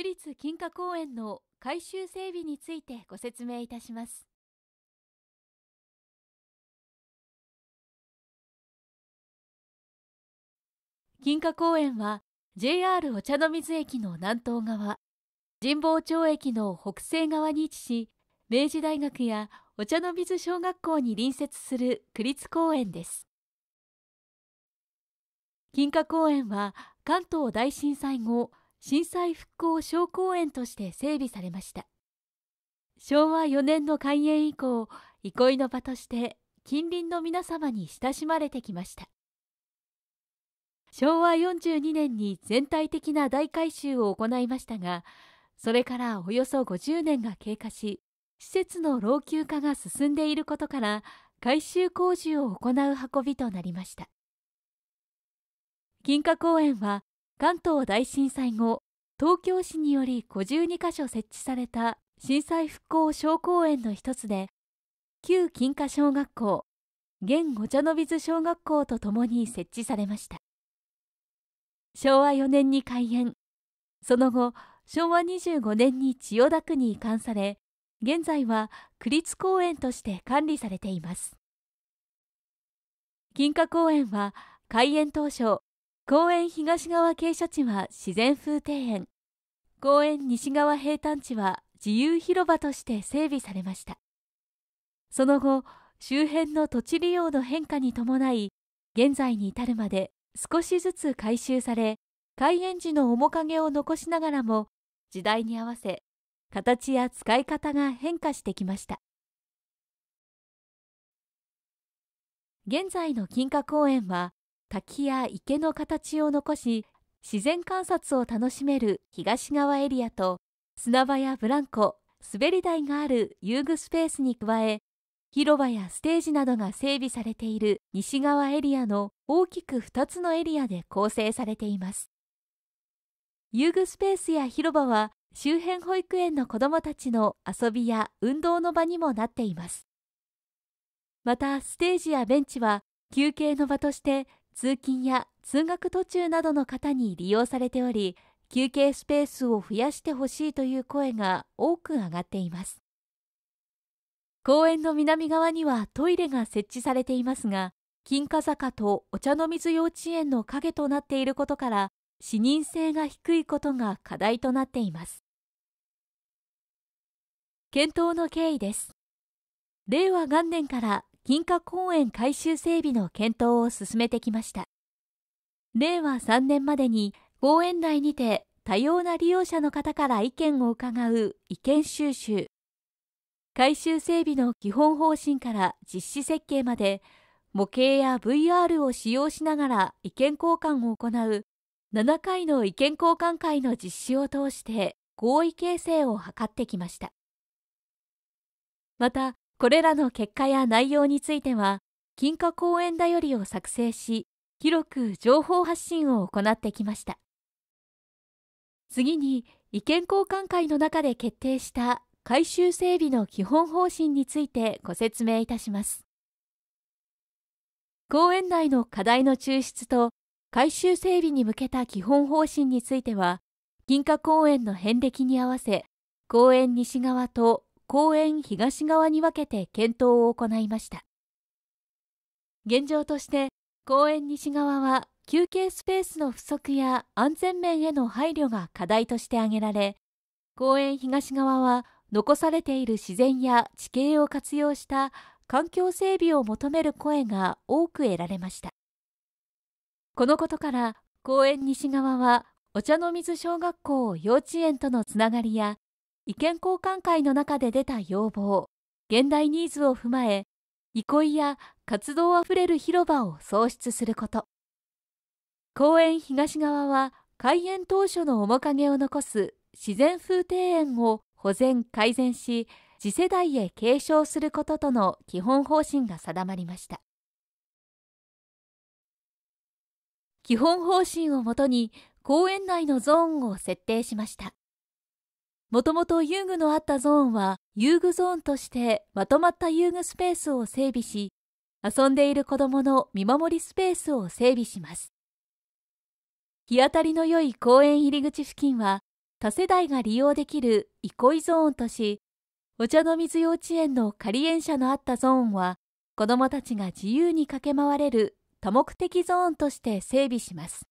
区立金華公園の改修整備についてご説明いたします。金華公園は JR お茶の水駅の南東側、神保町駅の北西側に位置し、明治大学やお茶の水小学校に隣接する区立公園です。金華公園は関東大震災後、震災復興小公園として整備されました昭和4年の開園以降憩いの場として近隣の皆様に親しまれてきました昭和42年に全体的な大改修を行いましたがそれからおよそ50年が経過し施設の老朽化が進んでいることから改修工事を行う運びとなりました金華公園は関東大震災後、東京市により52カ所設置された震災復興小公園の一つで、旧金華小学校、現御茶の水小学校とともに設置されました。昭和4年に開園。その後、昭和25年に千代田区に移管され、現在は区立公園として管理されています。金華公園は開園当初、公園東側傾斜地は自然風庭園、公園西側平坦地は自由広場として整備されました。その後、周辺の土地利用の変化に伴い、現在に至るまで少しずつ改修され、開園時の面影を残しながらも、時代に合わせ、形や使い方が変化してきました。現在の金華公園は、滝や池の形を残し自然観察を楽しめる東側エリアと砂場やブランコ滑り台がある遊具スペースに加え広場やステージなどが整備されている西側エリアの大きく2つのエリアで構成されています遊具スペースや広場は周辺保育園の子どもたちの遊びや運動の場にもなっていますまたステージやベンチは休憩の場として通勤や通学途中などの方に利用されており休憩スペースを増やしてほしいという声が多く上がっています公園の南側にはトイレが設置されていますが金華坂とお茶の水幼稚園の影となっていることから視認性が低いことが課題となっています検討の経緯です令和元年から金華公園改修整備の検討を進めてきました。令和3年までに公園内にて多様な利用者の方から意見を伺う意見収集、改修整備の基本方針から実施設計まで模型や VR を使用しながら意見交換を行う7回の意見交換会の実施を通して合意形成を図ってきました。また、これらの結果や内容については、金華公園だよりを作成し、広く情報発信を行ってきました。次に、意見交換会の中で決定した改修整備の基本方針についてご説明いたします。公園内の課題の抽出と改修整備に向けた基本方針については、銀河公園の遍歴に合わせ、公園西側と公園東側に分けて検討を行いました現状として公園西側は休憩スペースの不足や安全面への配慮が課題として挙げられ公園東側は残されている自然や地形を活用した環境整備を求める声が多く得られましたこのことから公園西側はお茶の水小学校幼稚園とのつながりや意見交換会の中で出た要望、現代ニーズを踏まえ、憩いや活動あふれる広場を創出すること。公園東側は開園当初の面影を残す自然風庭園を保全改善し、次世代へ継承することとの基本方針が定まりました。基本方針をもとに公園内のゾーンを設定しました。もともと遊具のあったゾーンは遊具ゾーンとしてまとまった遊具スペースを整備し、遊んでいる子供の見守りスペースを整備します。日当たりの良い公園入り口付近は多世代が利用できる憩いゾーンとし、お茶の水幼稚園の仮園舎のあったゾーンは子どもたちが自由に駆け回れる多目的ゾーンとして整備します。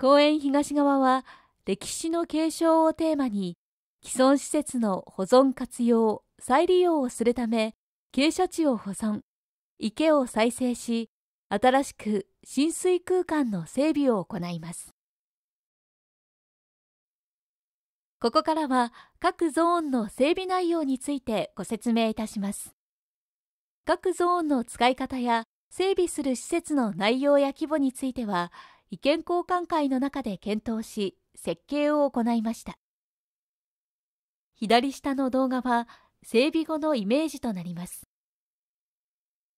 公園東側は歴史の継承をテーマに既存施設の保存活用再利用をするため傾斜地を保存池を再生し新しく浸水空間の整備を行いますここからは各ゾーンの整備内容についてご説明いたします各ゾーンの使い方や整備する施設の内容や規模については意見交換会の中で検討し設計を行いました左下の動画は整備後のイメージとなります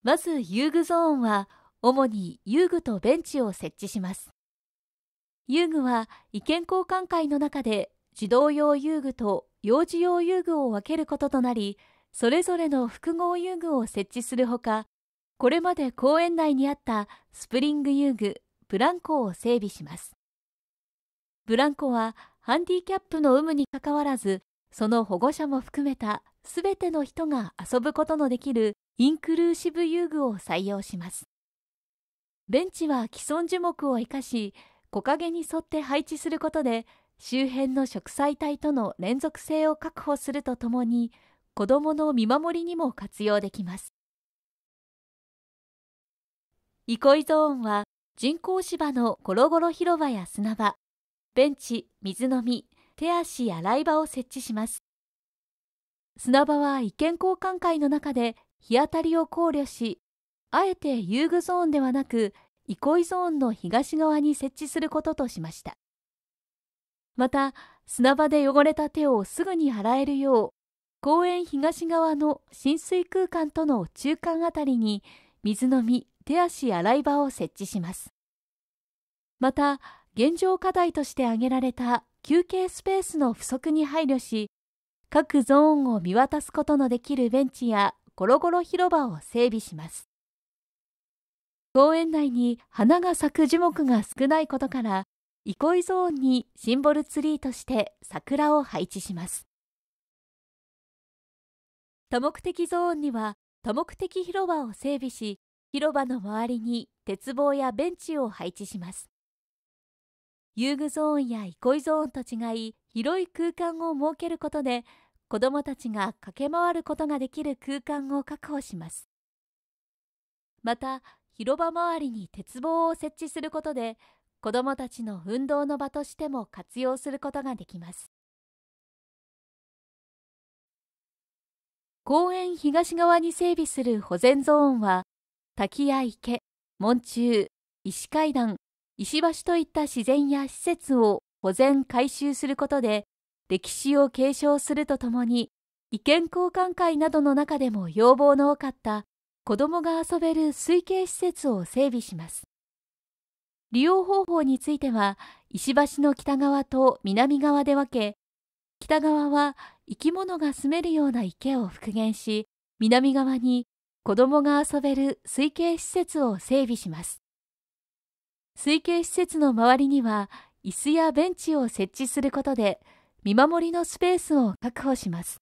まず遊具ゾーンは主に遊具とベンチを設置します遊具は意見交換会の中で児童用遊具と幼児用遊具を分けることとなりそれぞれの複合遊具を設置するほかこれまで公園内にあったスプリング遊具ブランコを整備しますブランコはハンディキャップの有無にかかわらず、その保護者も含めたすべての人が遊ぶことのできるインクルーシブ遊具を採用します。ベンチは既存樹木を生かし、木陰に沿って配置することで、周辺の植栽帯との連続性を確保するとともに、子どもの見守りにも活用できます。憩いゾーンは人工芝のゴロゴロ広場や砂場、ベンチ、水飲み、手足洗い場を設置します。砂場は意見交換会の中で日当たりを考慮し、あえて遊具ゾーンではなく、憩いゾーンの東側に設置することとしました。また、砂場で汚れた手をすぐに洗えるよう、公園東側の浸水空間との中間あたりに、水飲み、手足洗い場を設置します。また、現状課題として挙げられた休憩スペースの不足に配慮し、各ゾーンを見渡すことのできるベンチやゴロゴロ広場を整備します。公園内に花が咲く樹木が少ないことから、憩いゾーンにシンボルツリーとして桜を配置します。多目的ゾーンには多目的広場を整備し、広場の周りに鉄棒やベンチを配置します。遊具ゾーンや憩いゾーンと違い広い空間を設けることで子どもたちが駆け回ることができる空間を確保しますまた広場周りに鉄棒を設置することで子どもたちの運動の場としても活用することができます公園東側に整備する保全ゾーンは滝や池、門柱、石階段、石橋といった自然や施設を保全改修することで歴史を継承するとともに意見交換会などの中でも要望の多かった子どもが遊べる推計施設を整備します利用方法については石橋の北側と南側で分け北側は生き物が住めるような池を復元し南側に子どもが遊べる推計施設を整備します水系施設の周りには椅子やベンチを設置することで見守りのスペースを確保します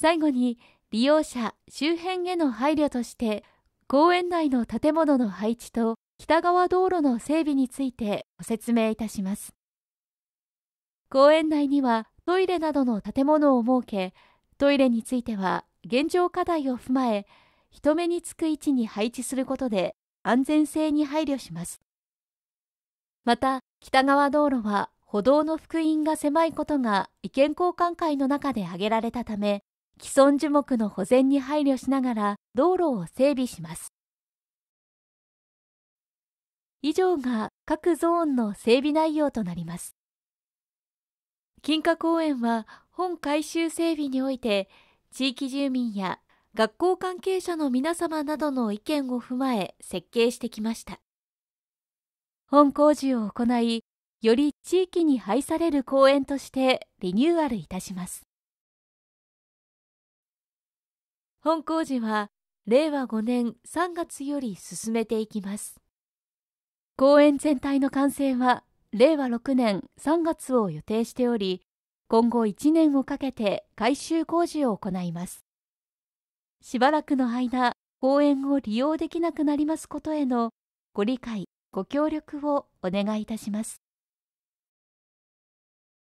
最後に利用者周辺への配慮として公園内の建物の配置と北側道路の整備についてご説明いたします公園内にはトイレなどの建物を設けトイレについては現状課題を踏まえ人目につく位置に配置することで安全性に配慮します。また、北側道路は歩道の幅員が狭いことが意見交換会の中で挙げられたため、既存樹木の保全に配慮しながら道路を整備します。以上が各ゾーンの整備内容となります。金華公園は本改修整備において地域住民や学校関係者の皆様などの意見を踏まえ設計してきました。本工事を行い、より地域に配される公園としてリニューアルいたします。本工事は令和5年3月より進めていきます。公園全体の完成は令和6年3月を予定しており、今後1年をかけて改修工事を行います。しばらくの間、公園を利用できなくなりますことへのご理解、ご協力をお願いいたします。